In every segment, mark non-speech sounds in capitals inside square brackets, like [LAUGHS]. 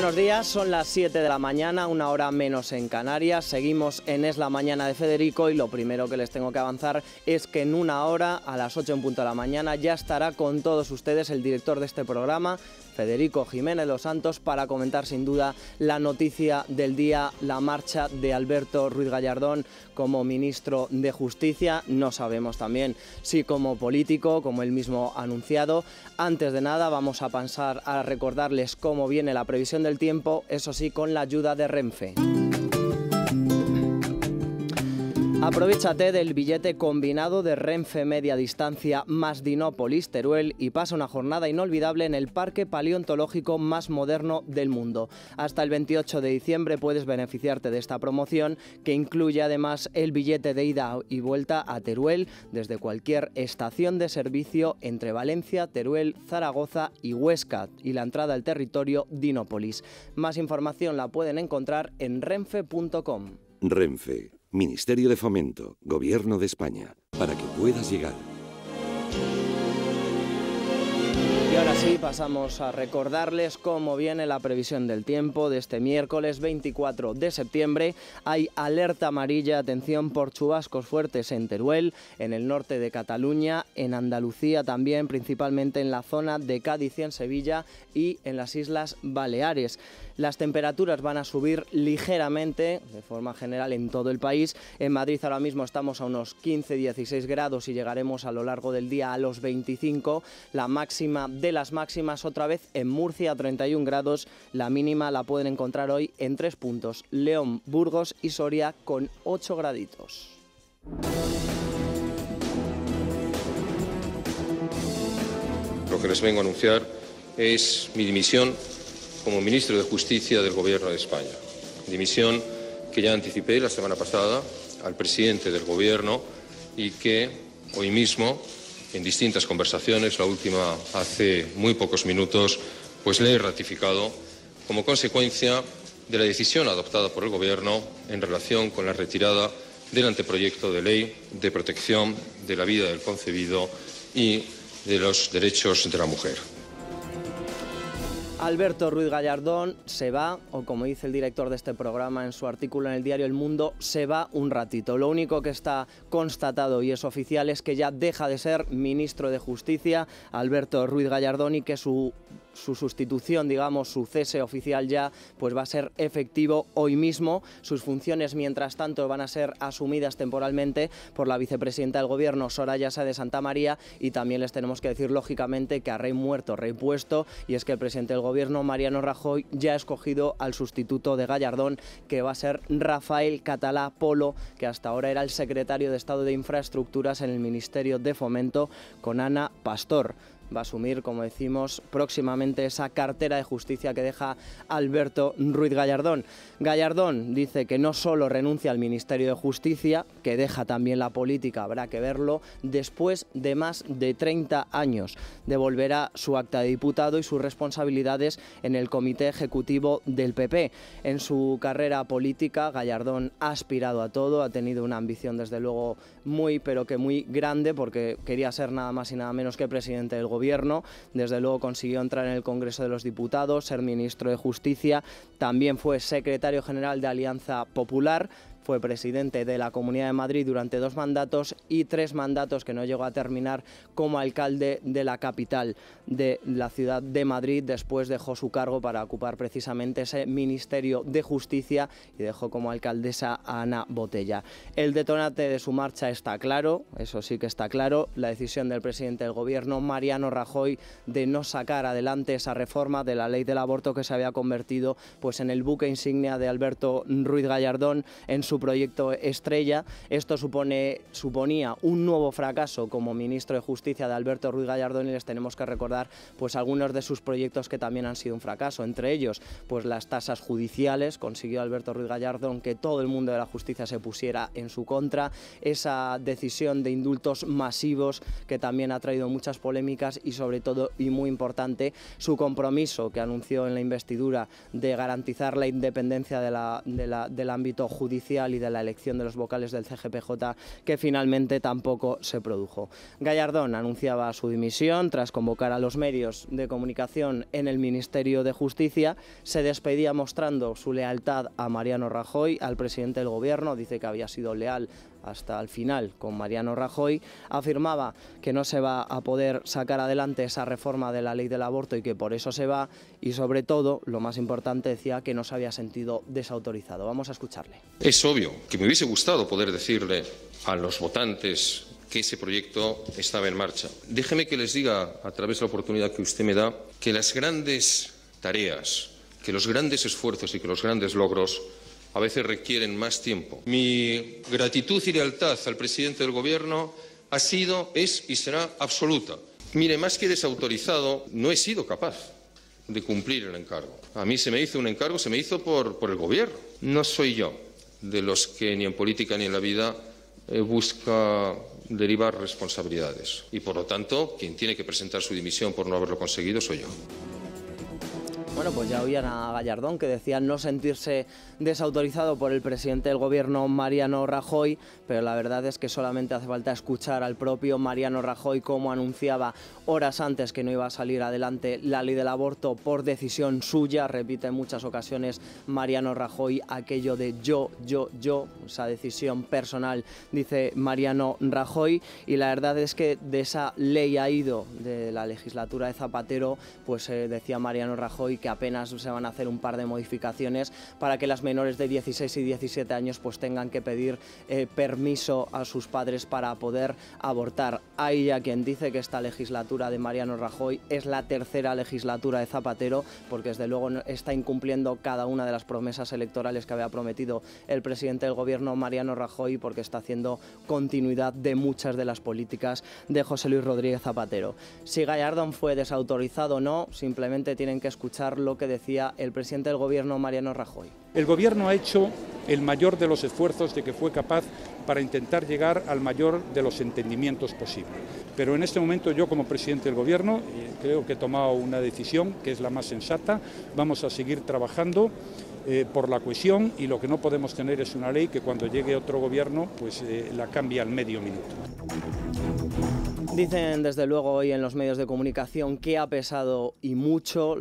Buenos días, son las 7 de la mañana, una hora menos en Canarias. Seguimos en Es la Mañana de Federico y lo primero que les tengo que avanzar es que en una hora, a las 8 en punto de la mañana, ya estará con todos ustedes el director de este programa, Federico Jiménez Los Santos, para comentar sin duda la noticia del día, la marcha de Alberto Ruiz Gallardón como ministro de Justicia. No sabemos también si como político, como él mismo ha anunciado. Antes de nada, vamos a pasar a recordarles cómo viene la previsión del tiempo, eso sí, con la ayuda de Renfe. Aprovechate del billete combinado de Renfe Media Distancia más Dinópolis Teruel y pasa una jornada inolvidable en el parque paleontológico más moderno del mundo. Hasta el 28 de diciembre puedes beneficiarte de esta promoción que incluye además el billete de ida y vuelta a Teruel desde cualquier estación de servicio entre Valencia, Teruel, Zaragoza y Huesca y la entrada al territorio Dinópolis. Más información la pueden encontrar en renfe.com. Renfe Ministerio de Fomento, Gobierno de España, para que puedas llegar. Y ahora sí, pasamos a recordarles cómo viene la previsión del tiempo. De este miércoles 24 de septiembre hay alerta amarilla, atención por chubascos fuertes en Teruel, en el norte de Cataluña, en Andalucía también, principalmente en la zona de Cádiz y en Sevilla y en las Islas Baleares. Las temperaturas van a subir ligeramente, de forma general, en todo el país. En Madrid ahora mismo estamos a unos 15-16 grados y llegaremos a lo largo del día a los 25. La máxima de las máximas otra vez en Murcia, 31 grados. La mínima la pueden encontrar hoy en tres puntos, León, Burgos y Soria con 8 graditos. Lo que les vengo a anunciar es mi dimisión como ministro de Justicia del Gobierno de España. Dimisión que ya anticipé la semana pasada al presidente del Gobierno y que hoy mismo, en distintas conversaciones, la última hace muy pocos minutos, pues le he ratificado como consecuencia de la decisión adoptada por el Gobierno en relación con la retirada del anteproyecto de ley de protección de la vida del concebido y de los derechos de la mujer. Alberto Ruiz Gallardón se va, o como dice el director de este programa en su artículo en el diario El Mundo, se va un ratito. Lo único que está constatado y es oficial es que ya deja de ser ministro de Justicia Alberto Ruiz Gallardón y que su su sustitución, digamos, su cese oficial ya, pues va a ser efectivo hoy mismo. Sus funciones, mientras tanto, van a ser asumidas temporalmente por la vicepresidenta del Gobierno, Soraya Sá de Santa María, y también les tenemos que decir, lógicamente, que a rey muerto, rey puesto, y es que el presidente del Gobierno, Mariano Rajoy, ya ha escogido al sustituto de Gallardón, que va a ser Rafael Catalá Polo, que hasta ahora era el secretario de Estado de Infraestructuras en el Ministerio de Fomento, con Ana Pastor va a asumir, como decimos, próximamente esa cartera de justicia que deja Alberto Ruiz Gallardón. Gallardón dice que no solo renuncia al Ministerio de Justicia, que deja también la política, habrá que verlo, después de más de 30 años. Devolverá su acta de diputado y sus responsabilidades en el Comité Ejecutivo del PP. En su carrera política, Gallardón ha aspirado a todo, ha tenido una ambición desde luego muy, pero que muy grande, porque quería ser nada más y nada menos que presidente del gobierno. Desde luego consiguió entrar en el Congreso de los Diputados, ser ministro de Justicia, también fue secretario general de Alianza Popular fue presidente de la Comunidad de Madrid durante dos mandatos y tres mandatos que no llegó a terminar como alcalde de la capital de la ciudad de Madrid. Después dejó su cargo para ocupar precisamente ese Ministerio de Justicia y dejó como alcaldesa a Ana Botella. El detonante de su marcha está claro, eso sí que está claro, la decisión del presidente del gobierno, Mariano Rajoy, de no sacar adelante esa reforma de la ley del aborto que se había convertido pues, en el buque insignia de Alberto Ruiz Gallardón en su proyecto estrella. Esto supone, suponía un nuevo fracaso como ministro de Justicia de Alberto Ruiz Gallardón y les tenemos que recordar pues, algunos de sus proyectos que también han sido un fracaso. Entre ellos, pues, las tasas judiciales. Consiguió Alberto Ruiz Gallardón que todo el mundo de la justicia se pusiera en su contra. Esa decisión de indultos masivos que también ha traído muchas polémicas y sobre todo y muy importante su compromiso que anunció en la investidura de garantizar la independencia de la, la, del ámbito judicial y de la elección de los vocales del CGPJ que finalmente tampoco se produjo. Gallardón anunciaba su dimisión tras convocar a los medios de comunicación en el Ministerio de Justicia. Se despedía mostrando su lealtad a Mariano Rajoy, al presidente del Gobierno. Dice que había sido leal hasta el final con Mariano Rajoy, afirmaba que no se va a poder sacar adelante esa reforma de la ley del aborto y que por eso se va y sobre todo, lo más importante, decía que no se había sentido desautorizado. Vamos a escucharle. Es obvio que me hubiese gustado poder decirle a los votantes que ese proyecto estaba en marcha. Déjeme que les diga, a través de la oportunidad que usted me da, que las grandes tareas, que los grandes esfuerzos y que los grandes logros a veces requieren más tiempo. Mi gratitud y lealtad al presidente del Gobierno ha sido, es y será absoluta. Mire, más que desautorizado, no he sido capaz de cumplir el encargo. A mí se me hizo un encargo, se me hizo por, por el Gobierno. No soy yo de los que ni en política ni en la vida eh, busca derivar responsabilidades. Y por lo tanto, quien tiene que presentar su dimisión por no haberlo conseguido soy yo. Bueno, pues ya oían a Gallardón que decía no sentirse desautorizado por el presidente del gobierno Mariano Rajoy, pero la verdad es que solamente hace falta escuchar al propio Mariano Rajoy como anunciaba horas antes que no iba a salir adelante la ley del aborto por decisión suya, repite en muchas ocasiones Mariano Rajoy aquello de yo, yo, yo, esa decisión personal, dice Mariano Rajoy, y la verdad es que de esa ley ha ido de la legislatura de Zapatero, pues eh, decía Mariano Rajoy que apenas se van a hacer un par de modificaciones para que las menores de 16 y 17 años pues tengan que pedir eh, permiso a sus padres para poder abortar. Hay ya quien dice que esta legislatura de Mariano Rajoy es la tercera legislatura de Zapatero, porque desde luego está incumpliendo cada una de las promesas electorales que había prometido el presidente del gobierno Mariano Rajoy, porque está haciendo continuidad de muchas de las políticas de José Luis Rodríguez Zapatero. Si Gallardón fue desautorizado o no, simplemente tienen que escuchar lo que decía el presidente del gobierno Mariano Rajoy. El Gobierno ha hecho el mayor de los esfuerzos de que fue capaz para intentar llegar al mayor de los entendimientos posible. Pero en este momento yo como presidente del Gobierno eh, creo que he tomado una decisión que es la más sensata. Vamos a seguir trabajando eh, por la cohesión y lo que no podemos tener es una ley que cuando llegue otro Gobierno pues eh, la cambie al medio minuto. Dicen desde luego hoy en los medios de comunicación que ha pesado y mucho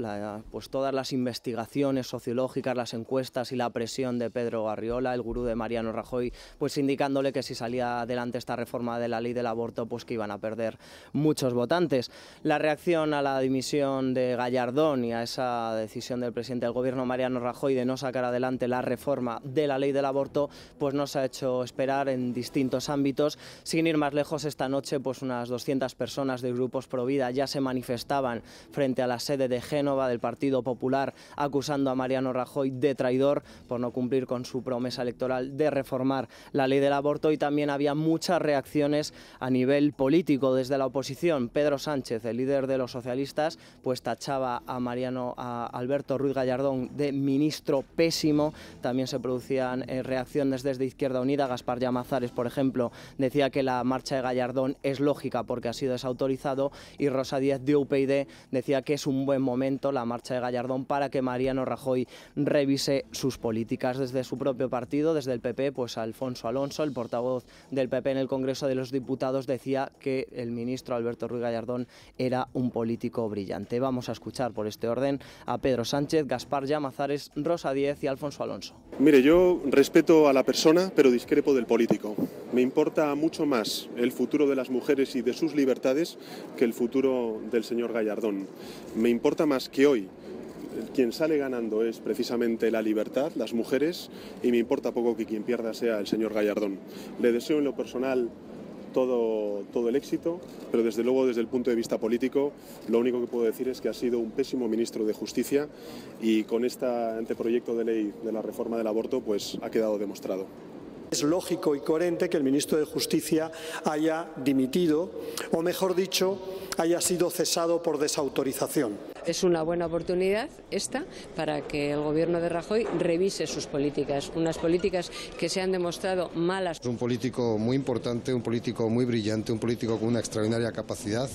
pues todas las investigaciones sociológicas, las encuestas y la presión de Pedro Arriola, el gurú de Mariano Rajoy, pues indicándole que si salía adelante esta reforma de la ley del aborto, pues que iban a perder muchos votantes. La reacción a la dimisión de Gallardón y a esa decisión del presidente del gobierno Mariano Rajoy de no sacar adelante la reforma de la ley del aborto, pues nos ha hecho esperar en distintos ámbitos. Sin ir más lejos, esta noche pues unas dos 200 personas de grupos Provida ya se manifestaban frente a la sede de Génova del Partido Popular acusando a Mariano Rajoy de traidor por no cumplir con su promesa electoral de reformar la ley del aborto y también había muchas reacciones a nivel político desde la oposición. Pedro Sánchez, el líder de los socialistas, pues tachaba a Mariano Alberto Ruiz Gallardón de ministro pésimo. También se producían eh, reacciones desde Izquierda Unida. Gaspar Llamazares, por ejemplo, decía que la marcha de Gallardón es lógica porque ha sido desautorizado y Rosa Díez de UPyD decía que es un buen momento la marcha de Gallardón para que Mariano Rajoy revise sus políticas desde su propio partido, desde el PP, pues Alfonso Alonso, el portavoz del PP en el Congreso de los Diputados, decía que el ministro Alberto Ruiz Gallardón era un político brillante. Vamos a escuchar por este orden a Pedro Sánchez, Gaspar Llamazares, Rosa Díez y Alfonso Alonso. Mire, yo respeto a la persona, pero discrepo del político. Me importa mucho más el futuro de las mujeres y de sus libertades que el futuro del señor Gallardón. Me importa más que hoy quien sale ganando es precisamente la libertad, las mujeres, y me importa poco que quien pierda sea el señor Gallardón. Le deseo en lo personal todo, todo el éxito, pero desde luego desde el punto de vista político lo único que puedo decir es que ha sido un pésimo ministro de Justicia y con este anteproyecto de ley de la reforma del aborto pues ha quedado demostrado. Es lógico y coherente que el ministro de Justicia haya dimitido, o mejor dicho, haya sido cesado por desautorización. Es una buena oportunidad esta para que el gobierno de Rajoy revise sus políticas, unas políticas que se han demostrado malas. Es un político muy importante, un político muy brillante, un político con una extraordinaria capacidad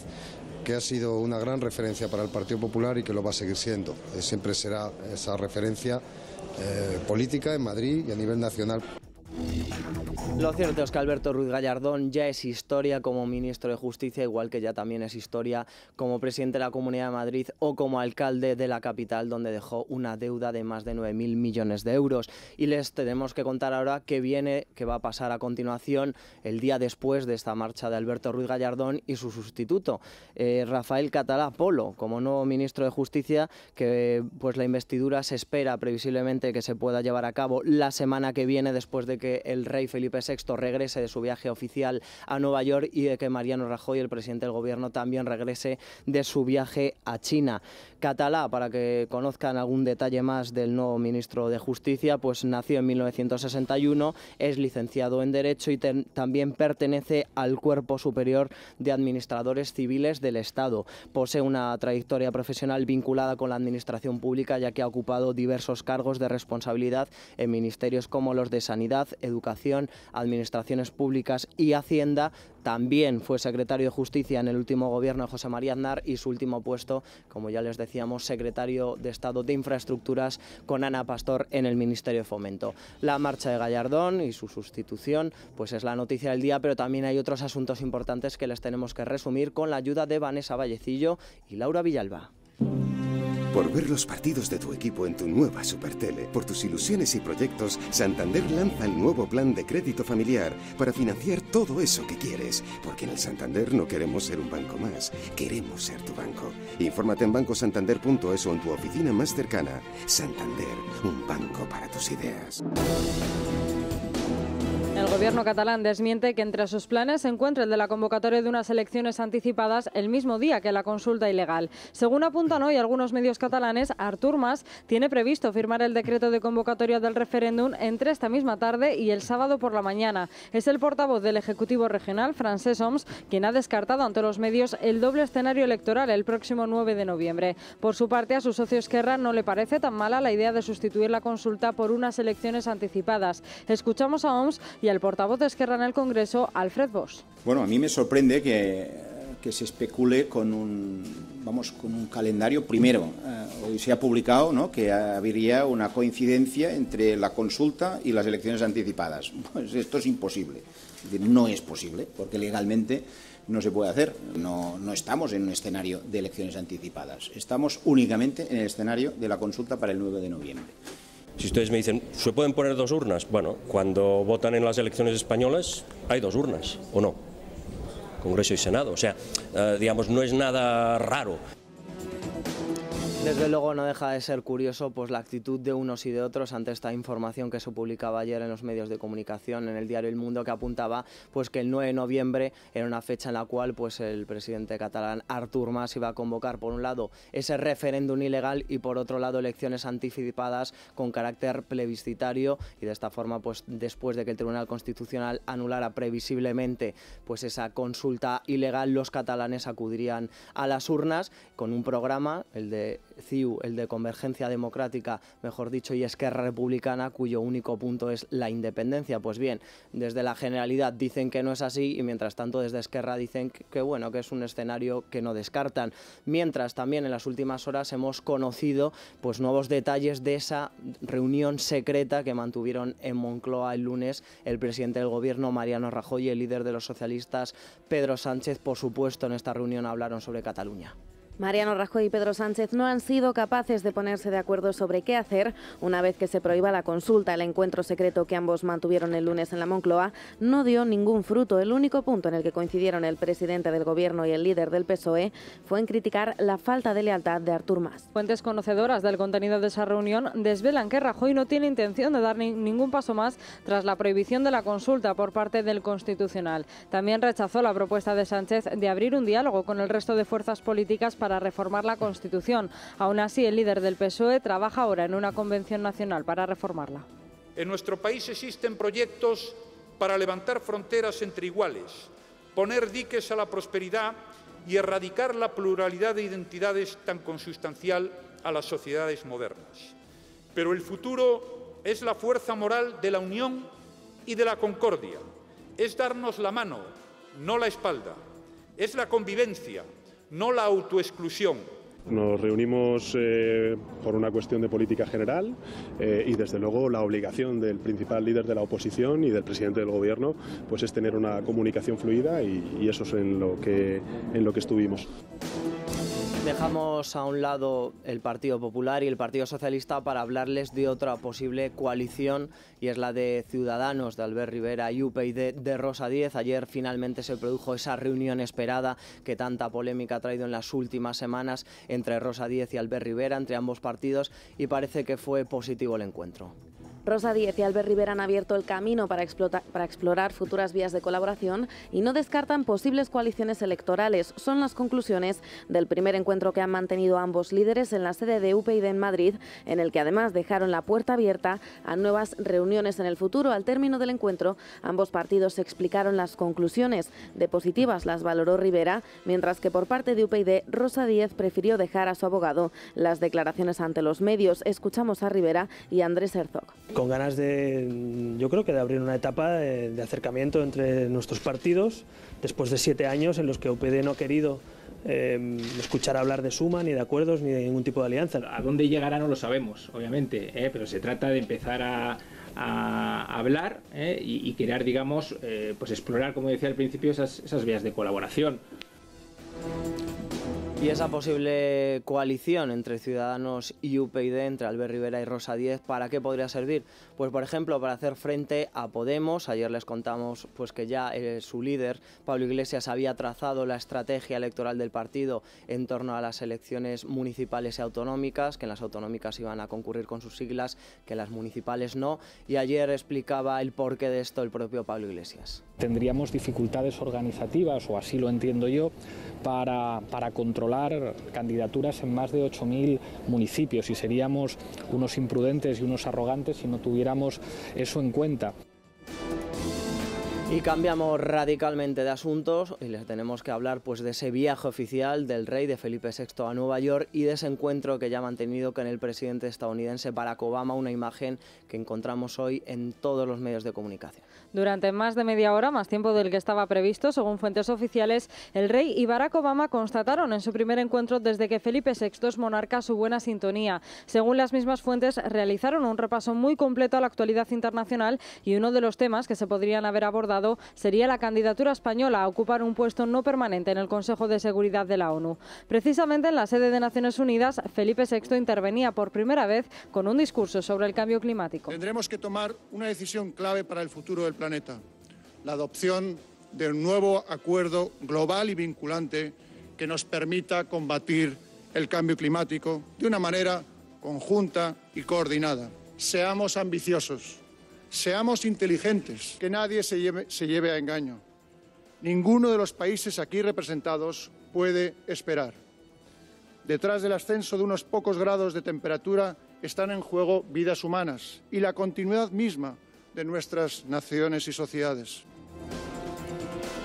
que ha sido una gran referencia para el Partido Popular y que lo va a seguir siendo. Eh, siempre será esa referencia eh, política en Madrid y a nivel nacional. Lo cierto es que Alberto Ruiz Gallardón ya es historia como ministro de Justicia, igual que ya también es historia como presidente de la Comunidad de Madrid o como alcalde de la capital, donde dejó una deuda de más de 9.000 millones de euros. Y les tenemos que contar ahora qué viene, qué va a pasar a continuación el día después de esta marcha de Alberto Ruiz Gallardón y su sustituto, eh, Rafael Catalá Polo, como nuevo ministro de Justicia, que pues la investidura se espera previsiblemente que se pueda llevar a cabo la semana que viene después de que el rey Felipe sexto regrese de su viaje oficial a Nueva York y de que Mariano Rajoy, el presidente del gobierno, también regrese de su viaje a China catalá, para que conozcan algún detalle más del nuevo ministro de Justicia, pues nació en 1961, es licenciado en Derecho y también pertenece al Cuerpo Superior de Administradores Civiles del Estado. Posee una trayectoria profesional vinculada con la Administración Pública, ya que ha ocupado diversos cargos de responsabilidad en ministerios como los de Sanidad, Educación, Administraciones Públicas y Hacienda, también fue secretario de Justicia en el último gobierno de José María Aznar y su último puesto, como ya les decíamos, secretario de Estado de Infraestructuras con Ana Pastor en el Ministerio de Fomento. La marcha de Gallardón y su sustitución pues es la noticia del día, pero también hay otros asuntos importantes que les tenemos que resumir con la ayuda de Vanessa Vallecillo y Laura Villalba por ver los partidos de tu equipo en tu nueva Supertele, por tus ilusiones y proyectos, Santander lanza el nuevo plan de crédito familiar para financiar todo eso que quieres, porque en el Santander no queremos ser un banco más, queremos ser tu banco. Infórmate en bancosantander.es o en tu oficina más cercana. Santander, un banco para tus ideas. El gobierno catalán desmiente que entre sus planes se encuentre el de la convocatoria de unas elecciones anticipadas el mismo día que la consulta ilegal. Según apuntan hoy algunos medios catalanes, Artur Mas tiene previsto firmar el decreto de convocatoria del referéndum entre esta misma tarde y el sábado por la mañana. Es el portavoz del Ejecutivo Regional, Francés Homs, quien ha descartado ante los medios el doble escenario electoral el próximo 9 de noviembre. Por su parte, a su socio Esquerra no le parece tan mala la idea de sustituir la consulta por unas elecciones anticipadas. Escuchamos a Homs y a el portavoz de Esquerra en el Congreso, Alfred Bosch. Bueno, a mí me sorprende que, se especule con un, vamos, con un calendario primero. Eh, hoy se ha publicado que habría una coincidencia entre la consulta y las elecciones anticipadas. [LAUGHS] Pues esto es imposible. no es posible, porque legalmente no se puede hacer. no, estamos en un escenario de elecciones anticipadas, estamos únicamente en el escenario de la consulta para el 9 de noviembre. Si ustedes me dicen, ¿se pueden poner dos urnas? Bueno, cuando votan en las elecciones españolas hay dos urnas, ¿o no? Congreso y Senado. O sea, eh, digamos, no es nada raro. Desde luego no deja de ser curioso pues, la actitud de unos y de otros ante esta información que se publicaba ayer en los medios de comunicación, en el diario El Mundo, que apuntaba pues, que el 9 de noviembre era una fecha en la cual pues, el presidente catalán Artur Mas iba a convocar, por un lado, ese referéndum ilegal y por otro lado elecciones anticipadas con carácter plebiscitario y de esta forma, pues, después de que el Tribunal Constitucional anulara previsiblemente pues, esa consulta ilegal, los catalanes acudirían a las urnas con un programa, el de CIU, el de Convergencia Democrática, mejor dicho, y Esquerra Republicana, cuyo único punto es la independencia. Pues bien, desde la Generalidad dicen que no es así y mientras tanto desde Esquerra dicen que, bueno, que es un escenario que no descartan. Mientras también en las últimas horas hemos conocido pues nuevos detalles de esa reunión secreta que mantuvieron en Moncloa el lunes el presidente del gobierno Mariano Rajoy y el líder de los socialistas Pedro Sánchez, por supuesto, en esta reunión hablaron sobre Cataluña. Mariano Rajoy y Pedro Sánchez no han sido capaces de ponerse de acuerdo sobre qué hacer una vez que se prohíba la consulta. El encuentro secreto que ambos mantuvieron el lunes en la Moncloa no dio ningún fruto. El único punto en el que coincidieron el presidente del Gobierno y el líder del PSOE fue en criticar la falta de lealtad de Artur Mas. Fuentes conocedoras del contenido de esa reunión desvelan que Rajoy no tiene intención de dar ningún paso más tras la prohibición de la consulta por parte del Constitucional. También rechazó la propuesta de Sánchez de abrir un diálogo con el resto de fuerzas políticas para para reformar la Constitución. Aún así, el líder del PSOE trabaja ahora en una convención nacional para reformarla. En nuestro país existen proyectos para levantar fronteras entre iguales, poner diques a la prosperidad y erradicar la pluralidad de identidades tan consustancial a las sociedades modernas. Pero el futuro es la fuerza moral de la unión y de la concordia, es darnos la mano, no la espalda, es la convivencia, no la autoexclusión. Nos reunimos eh, por una cuestión de política general eh, y desde luego la obligación del principal líder de la oposición y del presidente del gobierno pues es tener una comunicación fluida y, eso es en lo que, en lo que estuvimos. Dejamos a un lado el Partido Popular y el Partido Socialista para hablarles de otra posible coalición y es la de Ciudadanos de Albert Rivera y de Rosa Díez. Ayer finalmente se produjo esa reunión esperada que tanta polémica ha traído en las últimas semanas entre Rosa Díez y Albert Rivera, entre ambos partidos y parece que fue positivo el encuentro. Rosa Díez y Albert Rivera han abierto el camino para, explorar futuras vías de colaboración y no descartan posibles coaliciones electorales. Son las conclusiones del primer encuentro que han mantenido ambos líderes en la sede de UPyD en Madrid, en el que además dejaron la puerta abierta a nuevas reuniones en el futuro. Al término del encuentro, ambos partidos explicaron las conclusiones. De positivas las valoró Rivera, mientras que por parte de UPyD, Rosa Díez prefirió dejar a su abogado las declaraciones ante los medios. Escuchamos a Rivera y Andrés Herzog con ganas de, mm, yo creo que de abrir una etapa de, acercamiento entre nuestros partidos, después de siete años en los que OPD no ha querido em, escuchar hablar de suma, ni de acuerdos, ni de ningún tipo de alianza. A dónde llegará no lo sabemos, obviamente, eh, pero se trata de empezar a, hablar eh, y, y, crear, digamos, eh, pues explorar, como decía al principio, esas, esas vías de colaboración. Y esa posible coalición entre Ciudadanos y UPyD, entre Albert Rivera y Rosa Díez, ¿para qué podría servir? Pues por ejemplo, para hacer frente a Podemos. Ayer les contamos pues que ya eh, su líder, Pablo Iglesias, había trazado la estrategia electoral del partido en torno a las elecciones municipales y autonómicas, que en las autonómicas iban a concurrir con sus siglas, que en las municipales no. Y ayer explicaba el porqué de esto el propio Pablo Iglesias tendríamos dificultades organizativas, o así lo entiendo yo, para, controlar candidaturas en más de 8.000 municipios y seríamos unos imprudentes y unos arrogantes si no tuviéramos eso en cuenta. Y cambiamos radicalmente de asuntos y les tenemos que hablar pues de ese viaje oficial del rey de Felipe VI a Nueva York y de ese encuentro que ya ha mantenido con el presidente estadounidense Barack Obama, una imagen que encontramos hoy en todos los medios de comunicación. Durante más de media hora, más tiempo del que estaba previsto, según fuentes oficiales, el rey y Barack Obama constataron en su primer encuentro desde que Felipe VI es monarca su buena sintonía. Según las mismas fuentes, realizaron un repaso muy completo a la actualidad internacional y uno de los temas que se podrían haber abordado sería la candidatura española a ocupar un puesto no permanente en el Consejo de Seguridad de la ONU. Precisamente en la sede de Naciones Unidas, Felipe VI intervenía por primera vez con un discurso sobre el cambio climático. Tendremos que tomar una decisión clave para el futuro del planeta planeta, la adopción de un nuevo acuerdo global y vinculante que nos permita combatir el cambio climático de una manera conjunta y coordinada. Seamos ambiciosos, seamos inteligentes, que nadie se se lleve a engaño. Ninguno de los países aquí representados puede esperar. Detrás del ascenso de unos pocos grados de temperatura están en juego vidas humanas y la continuidad misma de nuestras naciones y sociedades.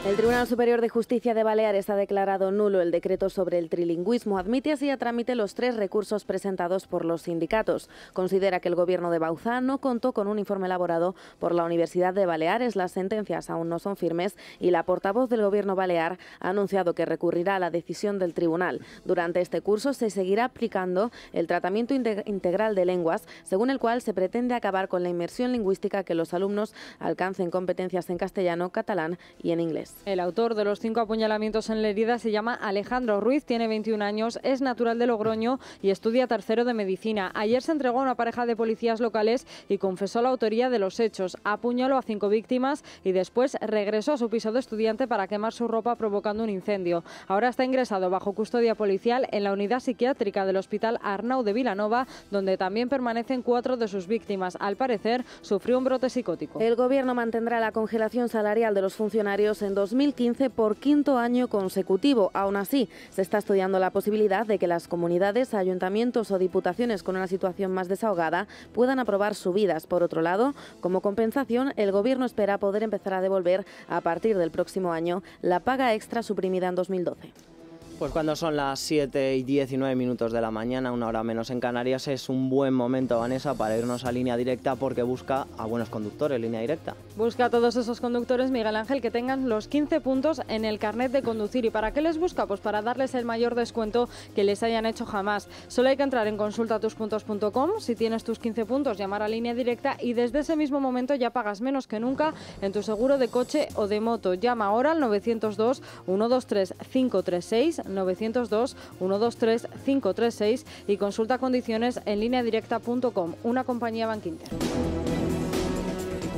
El Tribunal Superior de Justicia de Baleares ha declarado nulo el decreto sobre el trilingüismo. Admite así a trámite los tres recursos presentados por los sindicatos. Considera que el gobierno de Bauzá no contó con un informe elaborado por la Universidad de Baleares. Las sentencias aún no son firmes y la portavoz del gobierno balear ha anunciado que recurrirá a la decisión del tribunal. Durante este curso se seguirá aplicando el tratamiento integral de lenguas, según el cual se pretende acabar con la inmersión lingüística que los alumnos alcancen competencias en castellano, catalán y en inglés. El autor de los cinco apuñalamientos en la herida se llama Alejandro Ruiz, tiene 21 años, es natural de Logroño y estudia tercero de medicina. Ayer se entregó a una pareja de policías locales y confesó la autoría de los hechos. Apuñaló a cinco víctimas y después regresó a su piso de estudiante para quemar su ropa provocando un incendio. Ahora está ingresado bajo custodia policial en la unidad psiquiátrica del Hospital Arnau de Vilanova, donde también permanecen cuatro de sus víctimas. Al parecer, sufrió un brote psicótico. El gobierno mantendrá la congelación salarial de los funcionarios en 2015 por quinto año consecutivo. Aún así, se está estudiando la posibilidad de que las comunidades, ayuntamientos o diputaciones con una situación más desahogada puedan aprobar subidas. Por otro lado, como compensación, el Gobierno espera poder empezar a devolver a partir del próximo año la paga extra suprimida en 2012. Pues cuando son las 7 y 19 minutos de la mañana, una hora menos en Canarias, es un buen momento, Vanessa, para irnos a línea directa porque busca a buenos conductores, línea directa. Busca a todos esos conductores, Miguel Ángel, que tengan los 15 puntos en el carnet de conducir. ¿Y para qué les busca? Pues para darles el mayor descuento que les hayan hecho jamás. Solo hay que entrar en consultatuspuntos.com, si tienes tus 15 puntos, llamar a línea directa y desde ese mismo momento ya pagas menos que nunca en tu seguro de coche o de moto. Llama ahora al 902 123 536 902 123 536 y consulta condiciones en directa.com. una compañía Bank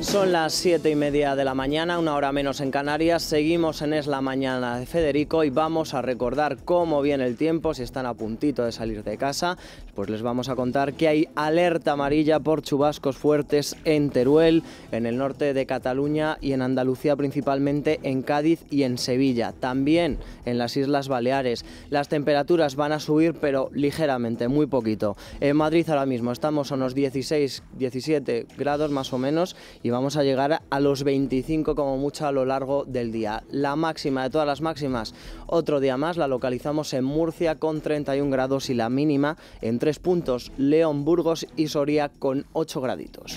son las siete y media de la mañana, una hora menos en Canarias. Seguimos en Es la Mañana de Federico y vamos a recordar cómo viene el tiempo. Si están a puntito de salir de casa, pues les vamos a contar que hay alerta amarilla por chubascos fuertes en Teruel, en el norte de Cataluña y en Andalucía, principalmente en Cádiz y en Sevilla. También en las Islas Baleares. Las temperaturas van a subir, pero ligeramente, muy poquito. En Madrid ahora mismo estamos a unos 16, 17 grados más o menos y vamos a llegar a los 25 como mucho a lo largo del día. La máxima de todas las máximas, otro día más, la localizamos en Murcia con 31 grados y la mínima en tres puntos, León, Burgos y Soria con 8 graditos.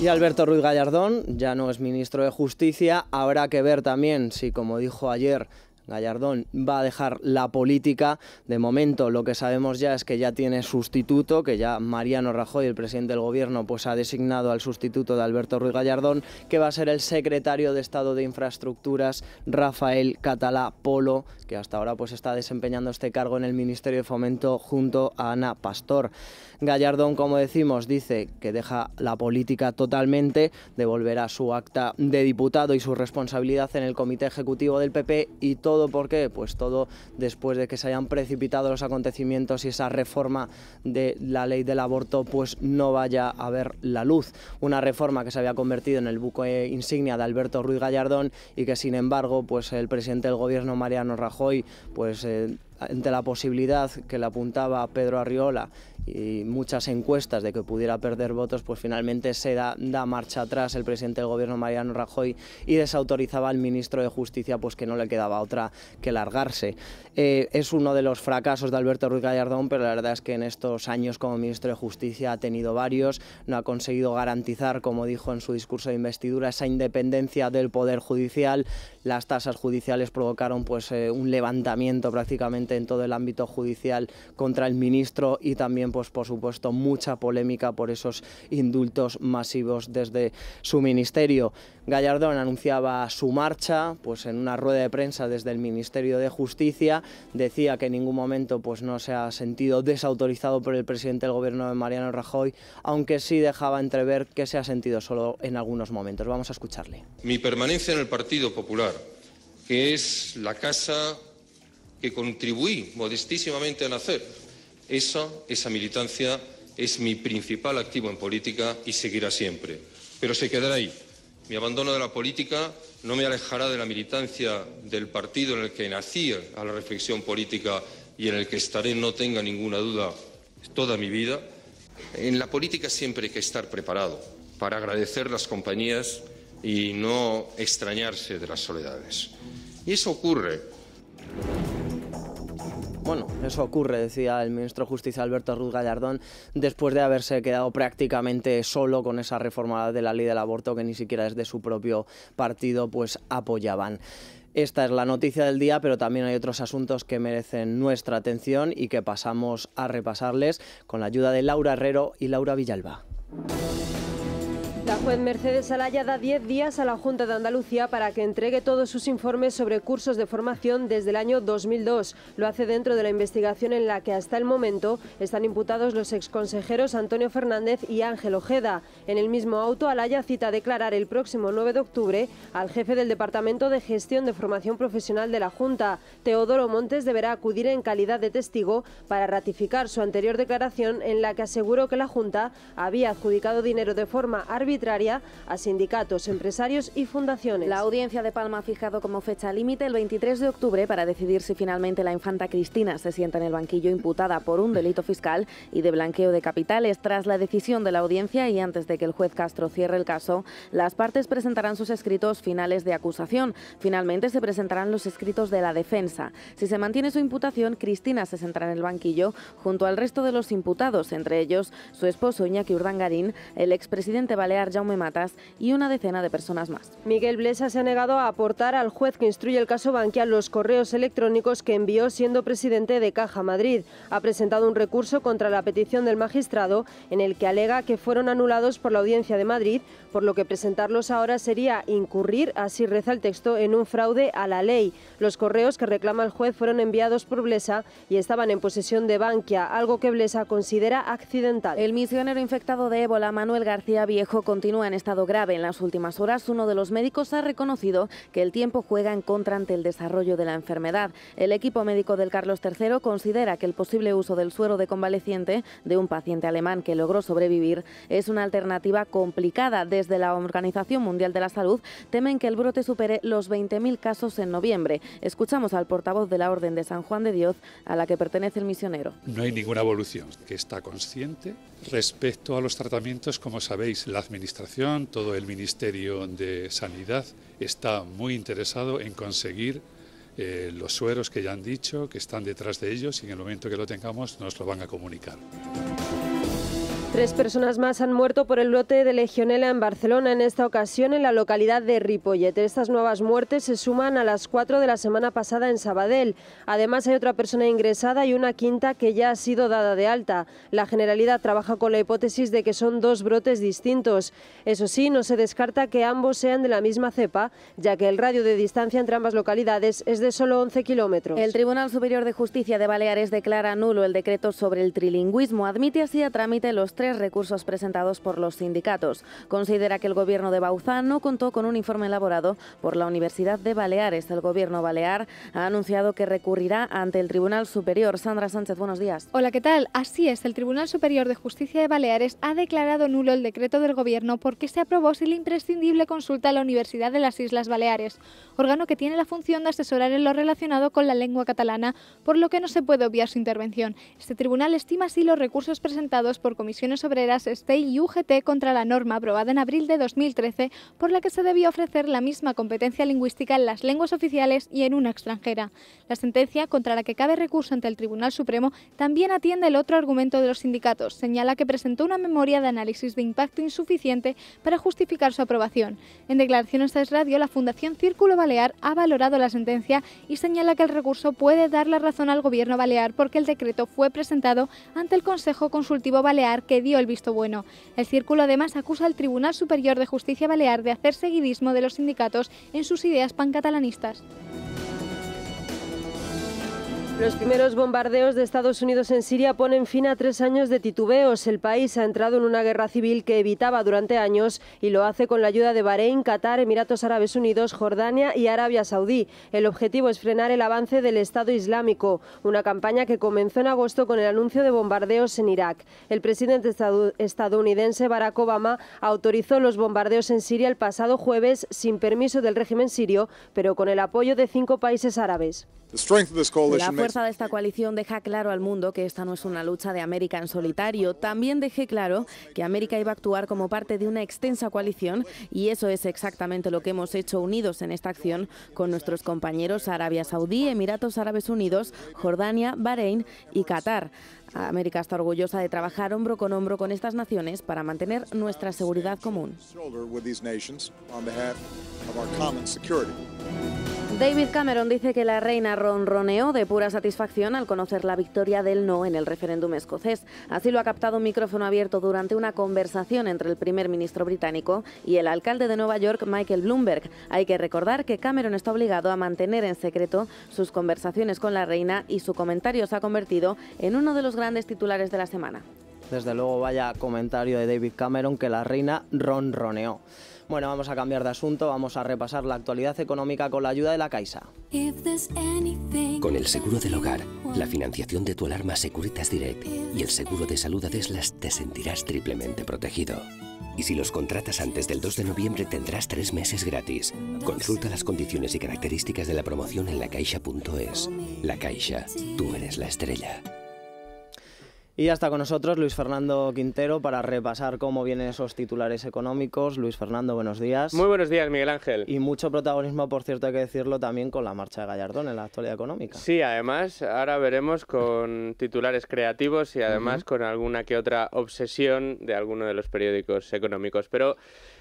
Y Alberto Ruiz Gallardón ya no es ministro de Justicia. Habrá que ver también si, como dijo ayer Gallardón va a dejar la política. De momento lo que sabemos ya es que ya tiene sustituto, que ya Mariano Rajoy, el presidente del gobierno, pues ha designado al sustituto de Alberto Ruiz Gallardón, que va a ser el secretario de Estado de Infraestructuras, Rafael Catalá Polo, que hasta ahora pues está desempeñando este cargo en el Ministerio de Fomento junto a Ana Pastor. Gallardón, como decimos, dice que deja la política totalmente, devolverá su acta de diputado y su responsabilidad en el comité ejecutivo del PP y todo por qué? Pues todo después de que se hayan precipitado los acontecimientos y esa reforma de la ley del aborto pues no vaya a ver la luz. Una reforma que se había convertido en el buque insignia de Alberto Ruiz Gallardón y que sin embargo pues el presidente del gobierno Mariano Rajoy pues eh, ante la posibilidad que le apuntaba Pedro Arriola y muchas encuestas de que pudiera perder votos, pues finalmente se da, da marcha atrás el presidente del gobierno Mariano Rajoy y desautorizaba al ministro de Justicia, pues que no le quedaba otra que largarse. Eh, es uno de los fracasos de Alberto Ruiz Gallardón, pero la verdad es que en estos años como ministro de Justicia ha tenido varios, no ha conseguido garantizar, como dijo en su discurso de investidura, esa independencia del Poder Judicial. Las tasas judiciales provocaron pues, eh, un levantamiento prácticamente en todo el ámbito judicial contra el ministro y también pues, pues por supuesto mucha polémica por esos indultos masivos desde su ministerio. Gallardón anunciaba su marcha, pues en una rueda de prensa desde el Ministerio de Justicia, decía que en ningún momento pues no se ha sentido desautorizado por el presidente del gobierno de Mariano Rajoy, aunque sí dejaba entrever que se ha sentido solo en algunos momentos. Vamos a escucharle. Mi permanencia en el Partido Popular, que es la casa que contribuí modestísimamente a nacer, esa, militancia es mi principal activo en política y seguirá siempre. Pero se quedará ahí. Mi abandono de la política no me alejará de la militancia del partido en el que nací, a la reflexión política y en el que estaré, no tenga ninguna duda, toda mi vida. En la política siempre hay que estar preparado para agradecer las compañías y no extrañarse de las soledades. Y eso ocurre. Bueno, eso ocurre, decía el ministro de Justicia Alberto Ruz Gallardón, después de haberse quedado prácticamente solo con esa reforma de la ley del aborto que ni siquiera desde su propio partido, pues apoyaban. Esta es la noticia del día, pero también hay otros asuntos que merecen nuestra atención y que pasamos a repasarles con la ayuda de Laura Herrero y Laura Villalba juez Mercedes Alaya da 10 días a la Junta de Andalucía para que entregue todos sus informes sobre cursos de formación desde el año 2002. Lo hace dentro de la investigación en la que hasta el momento están imputados los exconsejeros Antonio Fernández y Ángel Ojeda. En el mismo auto, Alaya cita declarar el próximo 9 de octubre al jefe del Departamento de Gestión de Formación Profesional de la Junta. Teodoro Montes deberá acudir en calidad de testigo para ratificar su anterior declaración en la que aseguró que la Junta había adjudicado dinero de forma arbitraria a sindicatos, empresarios y fundaciones. La audiencia de Palma ha fijado como fecha límite el 23 de octubre para decidir si finalmente la infanta Cristina se sienta en el banquillo imputada por un delito fiscal y de blanqueo de capitales. Tras la decisión de la audiencia y antes de que el juez Castro cierre el caso, las partes presentarán sus escritos finales de acusación. Finalmente se presentarán los escritos de la defensa. Si se mantiene su imputación, Cristina se sentará en el banquillo junto al resto de los imputados, entre ellos su esposo Iñaki Urdangarín, el expresidente balear me Matas y una decena de personas más. Miguel Blesa se ha negado a aportar al juez que instruye el caso Bankia los correos electrónicos que envió siendo presidente de Caja Madrid. Ha presentado un recurso contra la petición del magistrado en el que alega que fueron anulados por la Audiencia de Madrid, por lo que presentarlos ahora sería incurrir, así reza el texto, en un fraude a la ley. Los correos que reclama el juez fueron enviados por Blesa y estaban en posesión de Bankia, algo que Blesa considera accidental. El misionero infectado de ébola, Manuel García Viejo, continúa continúa en estado grave. En las últimas horas, uno de los médicos ha reconocido que el tiempo juega en contra ante el desarrollo de la enfermedad. El equipo médico del Carlos III considera que el posible uso del suero de convaleciente de un paciente alemán que logró sobrevivir es una alternativa complicada. Desde la Organización Mundial de la Salud temen que el brote supere los 20.000 casos en noviembre. Escuchamos al portavoz de la Orden de San Juan de Dios, a la que pertenece el misionero. No hay ninguna evolución que está consciente respecto a los tratamientos, como sabéis, la administración todo el Ministerio de Sanidad está muy interesado en conseguir eh, los sueros que ya han dicho, que están detrás de ellos y en el momento que lo tengamos nos lo van a comunicar. Tres personas más han muerto por el brote de legionela en Barcelona, en esta ocasión en la localidad de Ripollet. Estas nuevas muertes se suman a las cuatro de la semana pasada en Sabadell. Además, hay otra persona ingresada y una quinta que ya ha sido dada de alta. La Generalidad trabaja con la hipótesis de que son dos brotes distintos. Eso sí, no se descarta que ambos sean de la misma cepa, ya que el radio de distancia entre ambas localidades es de solo 11 kilómetros. El Tribunal Superior de Justicia de Baleares declara nulo el decreto sobre el trilingüismo. Admite así a trámite los tres recursos presentados por los sindicatos. Considera que el gobierno de Bauzá no contó con un informe elaborado por la Universidad de Baleares. El gobierno balear ha anunciado que recurrirá ante el Tribunal Superior. Sandra Sánchez, buenos días. Hola, ¿qué tal? Así es, el Tribunal Superior de Justicia de Baleares ha declarado nulo el decreto del gobierno porque se aprobó sin la imprescindible consulta a la Universidad de las Islas Baleares, órgano que tiene la función de asesorar en lo relacionado con la lengua catalana, por lo que no se puede obviar su intervención. Este tribunal estima así los recursos presentados por comisiones Obreras, STEI y UGT contra la norma aprobada en abril de 2013 por la que se debía ofrecer la misma competencia lingüística en las lenguas oficiales y en una extranjera. La sentencia, contra la que cabe recurso ante el Tribunal Supremo, también atiende el otro argumento de los sindicatos. Señala que presentó una memoria de análisis de impacto insuficiente para justificar su aprobación. En declaraciones a Radio, la Fundación Círculo Balear ha valorado la sentencia y señala que el recurso puede dar la razón al Gobierno balear porque el decreto fue presentado ante el Consejo Consultivo Balear que dio el visto bueno. El círculo además acusa al Tribunal Superior de Justicia Balear de hacer seguidismo de los sindicatos en sus ideas pancatalanistas. Los primeros bombardeos de Estados Unidos en Siria ponen fin a tres años de titubeos. El país ha entrado en una guerra civil que evitaba durante años y lo hace con la ayuda de Bahrein, Qatar, Emiratos Árabes Unidos, Jordania y Arabia Saudí. El objetivo es frenar el avance del Estado Islámico, una campaña que comenzó en agosto con el anuncio de bombardeos en Irak. El presidente estadounidense Barack Obama autorizó los bombardeos en Siria el pasado jueves sin permiso del régimen sirio, pero con el apoyo de cinco países árabes. La fuerza de esta coalición deja claro al mundo que esta no es una lucha de América en solitario. También dejé claro que América iba a actuar como parte de una extensa coalición y eso es exactamente lo que hemos hecho unidos en esta acción con nuestros compañeros Arabia Saudí, Emiratos Árabes Unidos, Jordania, Bahrein y Qatar. América está orgullosa de trabajar hombro con hombro con estas naciones para mantener nuestra seguridad común. David Cameron dice que la reina ronroneó de pura satisfacción al conocer la victoria del no en el referéndum escocés. Así lo ha captado un micrófono abierto durante una conversación entre el primer ministro británico y el alcalde de Nueva York, Michael Bloomberg. Hay que recordar que Cameron está obligado a mantener en secreto sus conversaciones con la reina y su comentario se ha convertido en uno de los grandes titulares de la semana. Desde luego, vaya comentario de David Cameron que la reina ronroneó. Bueno, vamos a cambiar de asunto, vamos a repasar la actualidad económica con la ayuda de la Caixa. Con el seguro del hogar, la financiación de tu alarma Securitas Direct y el seguro de salud Adeslas te sentirás triplemente protegido. Y si los contratas antes del 2 de noviembre tendrás tres meses gratis. Consulta las condiciones y características de la promoción en lacaixa.es. La Caixa, tú eres la estrella. Y ya está con nosotros Luis Fernando Quintero para repasar cómo vienen esos titulares económicos. Luis Fernando, buenos días. Muy buenos días, Miguel Ángel. Y mucho protagonismo, por cierto, hay que decirlo también con la marcha de Gallardón en la actualidad económica. Sí, además, ahora veremos con titulares creativos y además con alguna que otra obsesión de alguno de los periódicos económicos. Pero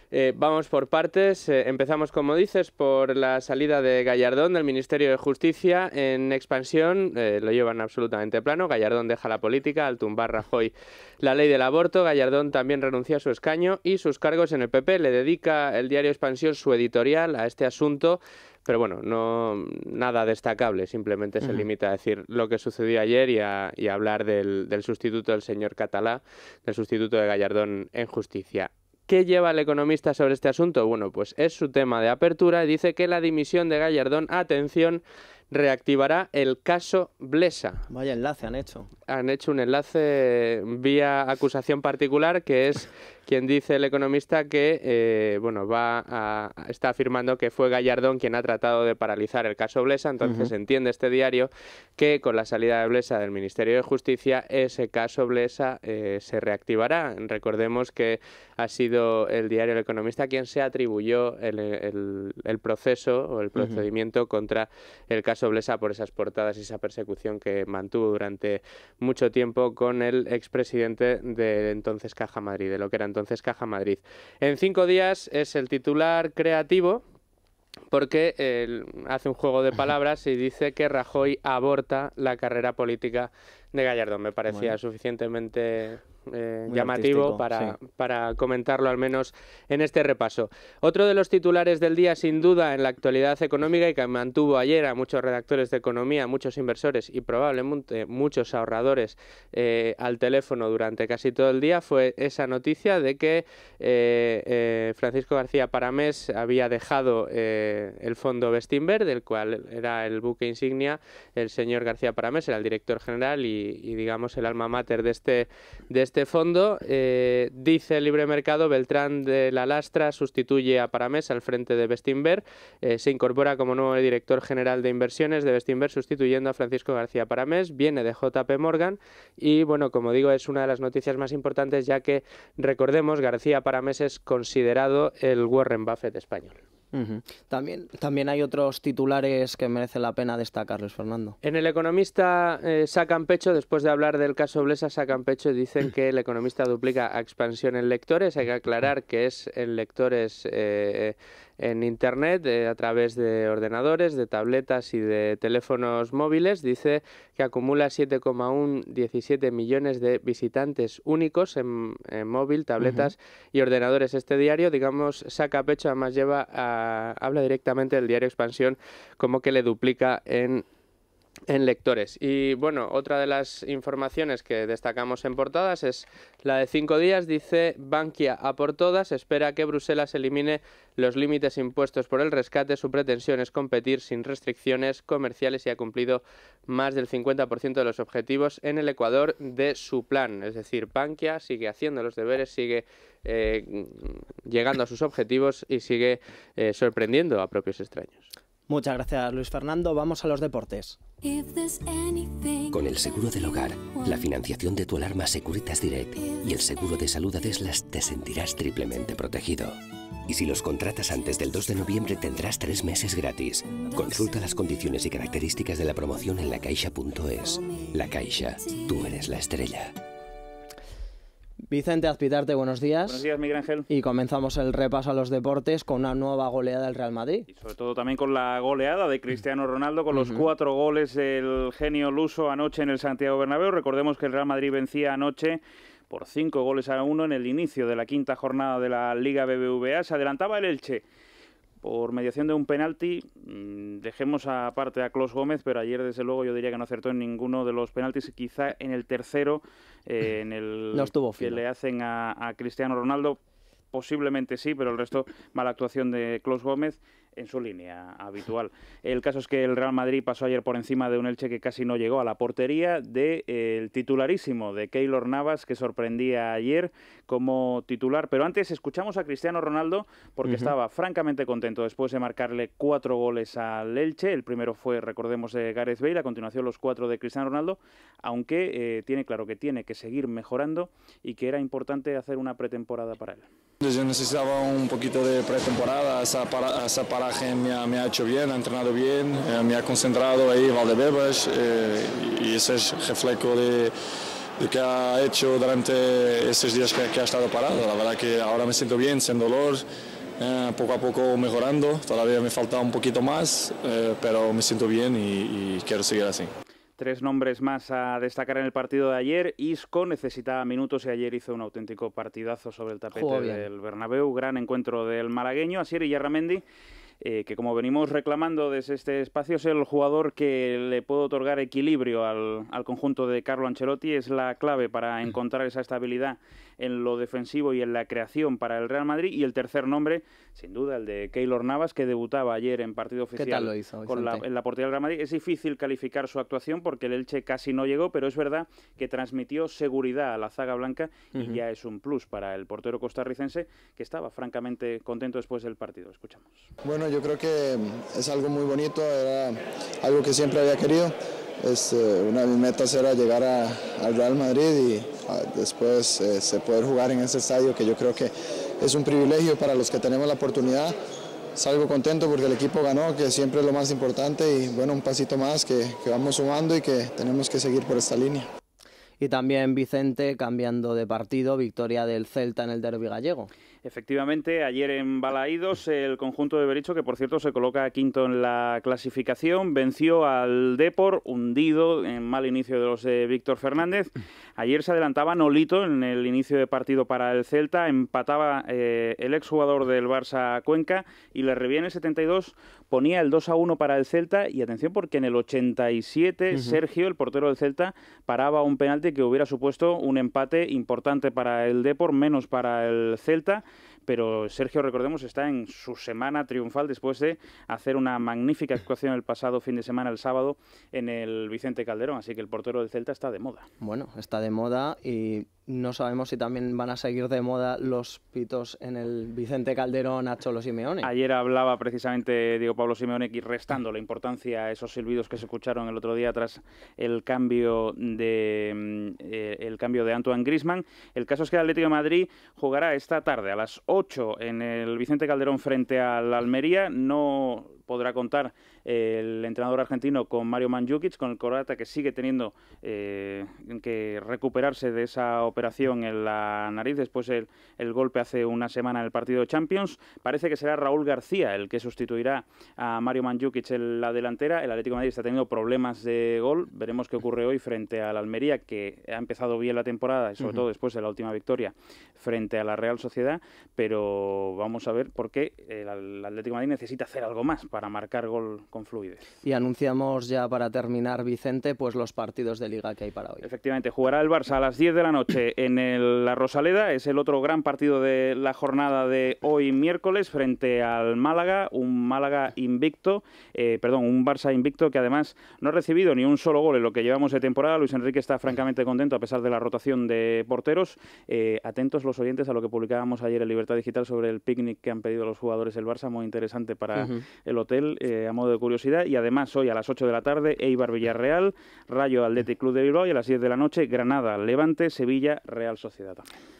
eh, vamos por partes. Eh, empezamos, como dices, por la salida de Gallardón del Ministerio de Justicia en expansión. Eh, lo llevan absolutamente plano. Gallardón deja la política al tumbar Rajoy la ley del aborto. Gallardón también renuncia a su escaño y sus cargos en el PP. Le dedica el diario Expansión su editorial a este asunto. Pero bueno, no nada destacable, simplemente se limita a decir lo que sucedió ayer y a, hablar del, del sustituto del señor Catalá, del sustituto de Gallardón en justicia. ¿Qué lleva el economista sobre este asunto? Bueno, pues es su tema de apertura y dice que la dimisión de Gallardón, atención, reactivará el caso Blesa. Vaya enlace han hecho. Han hecho un enlace vía acusación particular que es quien dice el economista que eh, bueno va a, está afirmando que fue Gallardón quien ha tratado de paralizar el caso Blesa, entonces entiende este diario que con la salida de Blesa del Ministerio de Justicia ese caso Blesa eh, se reactivará. Recordemos que ha sido el diario El Economista quien se atribuyó el, proceso o el procedimiento contra el caso Blesa por esas portadas y esa persecución que mantuvo durante mucho tiempo con el expresidente de entonces Caja Madrid, de lo que era entonces Caja Madrid. En cinco días es el titular creativo porque eh, hace un juego de palabras y dice que Rajoy aborta la carrera política de Gallardo. Me parecía suficientemente eh, llamativo para, para, comentarlo al menos en este repaso. Otro de los titulares del día, sin duda, en la actualidad económica y que mantuvo ayer a muchos redactores de economía, muchos inversores y probablemente muchos ahorradores eh, al teléfono durante casi todo el día, fue esa noticia de que eh, Francisco García Paramés había dejado el fondo Bestinver, del cual era el buque insignia, el señor García Paramés era el director general y y, digamos el alma mater de este, de este fondo. Eh, dice el libre mercado, Beltrán de la Lastra sustituye a Paramés al frente de Bestinver, eh, se incorpora como nuevo director general de inversiones de Bestinver sustituyendo a Francisco García Paramés, viene de JP Morgan y bueno, como digo, es una de las noticias más importantes ya que recordemos García Paramés es considerado el Warren Buffett español también, también hay otros titulares que merecen la pena destacarles, Fernando. En El Economista eh, sacan pecho, después de hablar del caso Blesa, sacan pecho y dicen que El Economista duplica a expansión en lectores. Hay que aclarar que es en lectores eh, en Internet eh, a través de ordenadores, de tabletas y de teléfonos móviles. Dice que acumula 7,117 millones de visitantes únicos en, móvil, tabletas y ordenadores. Este diario, digamos, saca pecho, además lleva habla directamente del diario Expansión como que le duplica en en lectores. Y bueno, otra de las informaciones que destacamos en portadas es la de cinco días. Dice Bankia a por todas, espera que Bruselas elimine los límites impuestos por el rescate. Su pretensión es competir sin restricciones comerciales y ha cumplido más del 50% de los objetivos en el Ecuador de su plan. Es decir, Bankia sigue haciendo los deberes, sigue eh, llegando a sus objetivos y sigue eh, sorprendiendo a propios extraños. Muchas gracias, Luis Fernando. Vamos a los deportes. Con el seguro del hogar, la financiación de tu alarma Securitas Direct y el seguro de salud Adeslas te sentirás triplemente protegido. Y si los contratas antes del 2 de noviembre tendrás tres meses gratis. Consulta las condiciones y características de la promoción en laCaixa.es. La Caixa, tú eres la estrella. Vicente Azpitarte, buenos días. Buenos días, Miguel Ángel. Y comenzamos el repaso a los deportes con una nueva goleada del Real Madrid. Y sobre todo también con la goleada de Cristiano Ronaldo, con los cuatro goles del genio luso anoche en el Santiago Bernabéu. Recordemos que el Real Madrid vencía anoche por cinco goles a uno en el inicio de la quinta jornada de la Liga BBVA. Se adelantaba el Elche por mediación de un penalti. Mm, dejemos aparte a Claus Gómez, pero ayer desde luego yo diría que no acertó en ninguno de los penaltis, quizá en el tercero, eh, [LAUGHS] en el que le hacen a, Cristiano Ronaldo, posiblemente sí, pero el resto mala actuación de Claus Gómez en su línea habitual. El caso es que el Real Madrid pasó ayer por encima de un Elche que casi no llegó a la portería del de, eh, titularísimo de Keylor Navas, que sorprendía ayer como titular. Pero antes escuchamos a Cristiano Ronaldo porque estaba francamente contento después de marcarle cuatro goles al Elche. El primero fue, recordemos, de Gareth Bale, a continuación los cuatro de Cristiano Ronaldo, aunque eh, tiene claro que tiene que seguir mejorando y que era importante hacer una pretemporada para él. Yo necesitaba un poquito de pretemporada, la me ha, me ha hecho bien, ha entrenado bien, eh, me ha concentrado ahí Valdebebas eh, y ese es reflejo de, de, que ha hecho durante esos días que, ha estado parado. La verdad que ahora me siento bien, sin dolor, eh, poco a poco mejorando, todavía me falta un poquito más, eh, pero me siento bien y, quiero seguir así. Tres nombres más a destacar en el partido de ayer. Isco necesitaba minutos y ayer hizo un auténtico partidazo sobre el tapete del Bernabéu. Gran encuentro del malagueño. Asier Iyarramendi. Eh, que como venimos reclamando desde este espacio es el jugador que le puede otorgar equilibrio al, al conjunto de Carlo Ancelotti, es la clave para mm. encontrar esa estabilidad en lo defensivo y en la creación para el Real Madrid y el tercer nombre sin duda, el de Keylor Navas, que debutaba ayer en partido oficial con la, en la portería del Real Madrid. Es difícil calificar su actuación porque el Elche casi no llegó, pero es verdad que transmitió seguridad a la zaga blanca y ya es un plus para el portero costarricense, que estaba francamente contento después del partido. Escuchamos. Bueno, yo creo que mm, es algo muy bonito, era algo que siempre había querido. Este, una de mis metas era llegar al Real Madrid y ah, después eh, se poder jugar en ese estadio que yo creo que es un privilegio para los que tenemos la oportunidad. Salgo contento porque el equipo ganó, que siempre es lo más importante y bueno, un pasito más que, vamos sumando y que tenemos que seguir por esta línea. Y también Vicente cambiando de partido, victoria del Celta en el derby gallego. Efectivamente, ayer en Balaídos el conjunto de Bericho, que por cierto se coloca quinto en la clasificación, venció al Depor, hundido en mal inicio de los de Víctor Fernández. Ayer se adelantaba Nolito en el inicio de partido para el Celta, empataba eh, el exjugador del Barça Cuenca y le reviene el 72, ponía el 2 a 1 para el Celta y atención porque en el 87 Sergio, el portero del Celta, paraba un penalti que hubiera supuesto un empate importante para el Depor, menos para el Celta pero Sergio, recordemos, está en su semana triunfal después de hacer una magnífica actuación el pasado fin de semana, el sábado, en el Vicente Calderón. Así que el portero del Celta está de moda. Bueno, está de moda y no sabemos si también van a seguir de moda los pitos en el Vicente Calderón a Cholo Simeone. Ayer hablaba precisamente Diego Pablo Simeone y restando la importancia a esos silbidos que se escucharon el otro día tras el cambio de mm, eh, el cambio de Antoine Grisman. El caso es que el Atlético de Madrid jugará esta tarde a las 8 en el Vicente Calderón frente al Almería. No podrá contar eh, el entrenador argentino con Mario Mandzukic, con el corata que sigue teniendo eh, que recuperarse de esa operación en la nariz después el, golpe hace una semana en el partido de Champions. Parece que será Raúl García el que sustituirá a Mario Mandzukic en la delantera. El Atlético de Madrid está teniendo problemas de gol. Veremos qué ocurre hoy frente al Almería, que ha empezado bien la temporada y sobre todo después de la última victoria frente a la Real Sociedad. Pero vamos a ver por qué el Atlético Madrid necesita hacer algo más para marcar gol con fluidez. Y anunciamos ya para terminar, Vicente, pues los partidos de liga que hay para hoy. Efectivamente, jugará el Barça a las 10 de la noche en el, la Rosaleda, es el otro gran partido de la jornada de hoy miércoles frente al Málaga, un Málaga invicto, eh, perdón, un Barça invicto que además no ha recibido ni un solo gol en lo que llevamos de temporada. Luis Enrique está francamente contento a pesar de la rotación de porteros. Eh, atentos los oyentes a lo que publicábamos ayer en Libertad Digital sobre el picnic que han pedido los jugadores del Barça, muy interesante para el otro hotel eh, a modo de curiosidad. Y además hoy a las 8 de la tarde, Eibar Villarreal, Rayo Aldete Club de Bilbao y a las 10 de la noche, Granada, Levante, Sevilla, Real Sociedad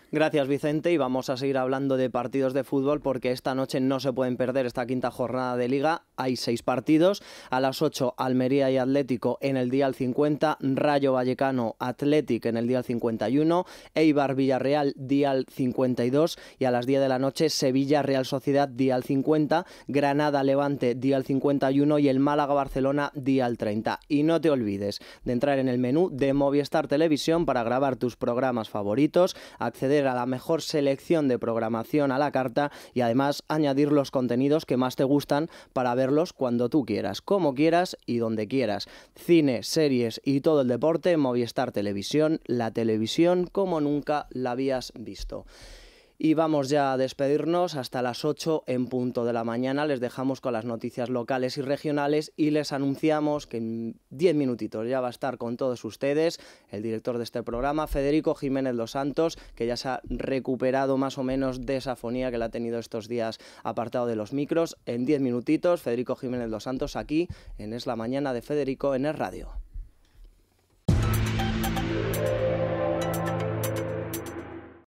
Gracias Vicente y vamos a seguir hablando de partidos de fútbol porque esta noche no se pueden perder esta quinta jornada de liga. Hay seis partidos. A las 8 Almería y Atlético en el día al 50, Rayo Vallecano Athletic en el día al 51, Eibar Villarreal día al 52 y a las 10 de la noche Sevilla Real Sociedad día al 50, Granada Levante día al 51 y el Málaga Barcelona día al 30. Y no te olvides de entrar en el menú de Movistar Televisión para grabar tus programas favoritos, acceder a la mejor selección de programación a la carta y además añadir los contenidos que más te gustan para verlos cuando tú quieras, como quieras y donde quieras. Cine, series y todo el deporte, Movistar Televisión, la televisión como nunca la habías visto. Y vamos ya a despedirnos hasta las 8 en punto de la mañana. Les dejamos con las noticias locales y regionales y les anunciamos que en 10 minutitos ya va a estar con todos ustedes el director de este programa, Federico Jiménez Los Santos, que ya se ha recuperado más o menos de esa fonía que le ha tenido estos días apartado de los micros. En 10 minutitos, Federico Jiménez Los Santos aquí en Es la Mañana de Federico en el Radio.